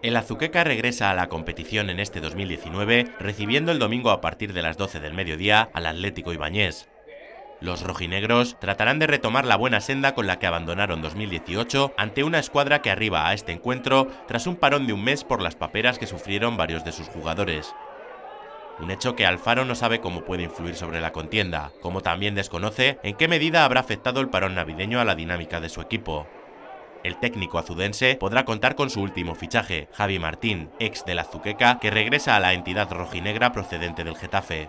El Azuqueca regresa a la competición en este 2019, recibiendo el domingo a partir de las 12 del mediodía al Atlético Ibañés. Los rojinegros tratarán de retomar la buena senda con la que abandonaron 2018 ante una escuadra que arriba a este encuentro tras un parón de un mes por las paperas que sufrieron varios de sus jugadores. Un hecho que Alfaro no sabe cómo puede influir sobre la contienda, como también desconoce en qué medida habrá afectado el parón navideño a la dinámica de su equipo. El técnico azudense podrá contar con su último fichaje, Javi Martín, ex de la Zuqueca, que regresa a la entidad rojinegra procedente del Getafe.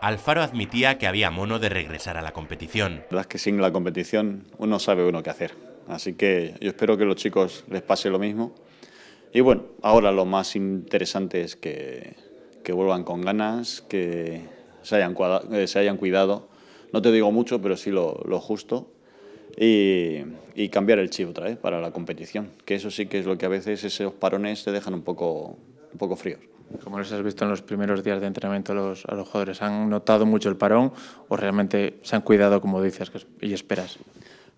Alfaro admitía que había mono de regresar a la competición. La verdad es que sin la competición uno sabe uno qué hacer. Así que yo espero que a los chicos les pase lo mismo. Y bueno, ahora lo más interesante es que, vuelvan con ganas, que eh, se hayan, cuidado. No te digo mucho, pero sí lo justo y, cambiar el chip otra vez para la competición, que eso sí que es lo que a veces esos parones te dejan un poco, un poco fríos. Como les has visto en los primeros días de entrenamiento los, a los jugadores, ¿han notado mucho el parón o realmente se han cuidado como dices y esperas?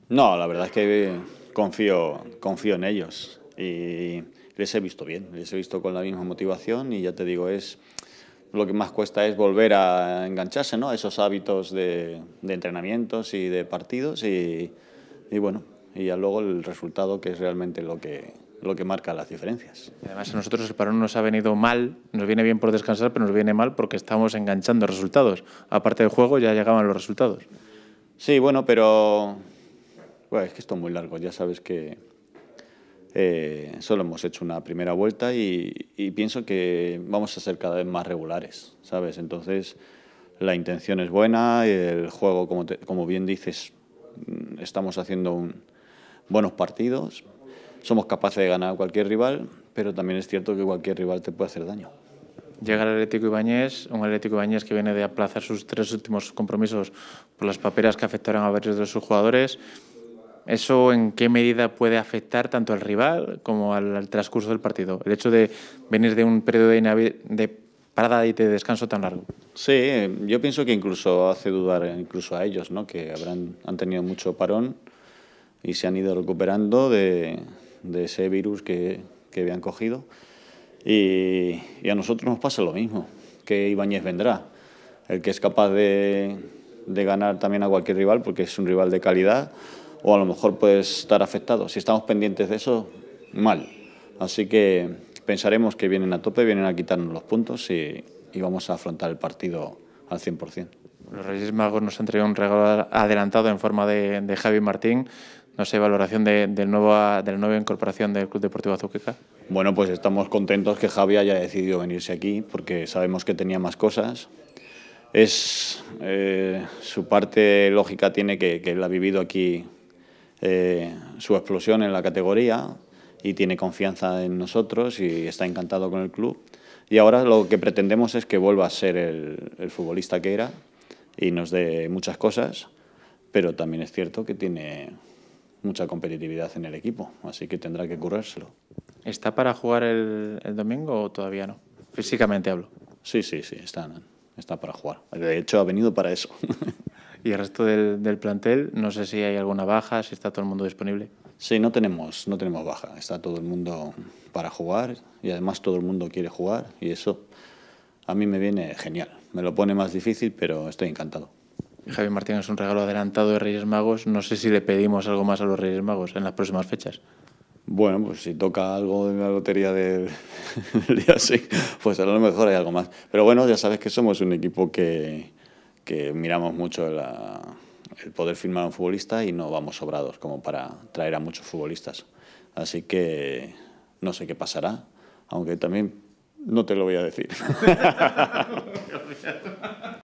No, la verdad es que confío, confío en ellos y les he visto bien, les he visto con la misma motivación y ya te digo, es lo que más cuesta es volver a engancharse ¿no? a esos hábitos de, entrenamientos y de partidos y, bueno, y ya luego el resultado que es realmente lo que, lo que marca las diferencias. Además a nosotros el parón nos ha venido mal, nos viene bien por descansar, pero nos viene mal porque estamos enganchando resultados. Aparte del juego ya llegaban los resultados. Sí, bueno, pero es que esto es muy largo, ya sabes que eh, solo hemos hecho una primera vuelta y, pienso que vamos a ser cada vez más regulares, ¿sabes? Entonces, la intención es buena, el juego, como, como bien dices, mm, estamos haciendo buenos partidos, somos capaces de ganar a cualquier rival, pero también es cierto que cualquier rival te puede hacer daño. Llega el Atlético Ibañez, un Atlético Ibañez que viene de aplazar sus tres últimos compromisos por las paperas que afectaron a varios de sus jugadores. ¿Eso en qué medida puede afectar tanto al rival como al, transcurso del partido? El hecho de venir de un periodo de, de parada y de descanso tan largo. Sí, yo pienso que incluso hace dudar incluso a ellos, ¿no? que habrán, han tenido mucho parón y se han ido recuperando de, ese virus que, que habían cogido. Y, a nosotros nos pasa lo mismo, que Ibáñez vendrá, el que es capaz de, de ganar también a cualquier rival, porque es un rival de calidad o a lo mejor puedes estar afectado. Si estamos pendientes de eso, mal. Así que pensaremos que vienen a tope, vienen a quitarnos los puntos y, vamos a afrontar el partido al 100%. Los Reyes Magos nos han entregado un regalo adelantado en forma de, Javi Martín. No sé, valoración de, la nueva incorporación del Club Deportivo Azuqueca. Bueno, pues estamos contentos que Javi haya decidido venirse aquí porque sabemos que tenía más cosas. Es, eh, su parte lógica tiene que, que él ha vivido aquí eh, su explosión en la categoría y tiene confianza en nosotros y está encantado con el club. Y ahora lo que pretendemos es que vuelva a ser el, futbolista que era y nos dé muchas cosas, pero también es cierto que tiene mucha competitividad en el equipo, así que tendrá que currárselo. ¿Está para jugar el, domingo o todavía no? Físicamente hablo. Sí, sí, sí, está, está para jugar. De hecho, ha venido para eso. y el resto del, plantel, no sé si hay alguna baja, si está todo el mundo disponible. Sí, no tenemos, no tenemos baja, está todo el mundo para jugar y además todo el mundo quiere jugar y eso a mí me viene genial. Me lo pone más difícil, pero estoy encantado. Javier Martín es un regalo adelantado de Reyes Magos. No sé si le pedimos algo más a los Reyes Magos en las próximas fechas. Bueno, pues si toca algo de la lotería del, del día 6, pues a lo mejor hay algo más. Pero bueno, ya sabes que somos un equipo que, que miramos mucho el poder firmar a un futbolista y no vamos sobrados como para traer a muchos futbolistas. Así que no sé qué pasará, aunque también no te lo voy a decir.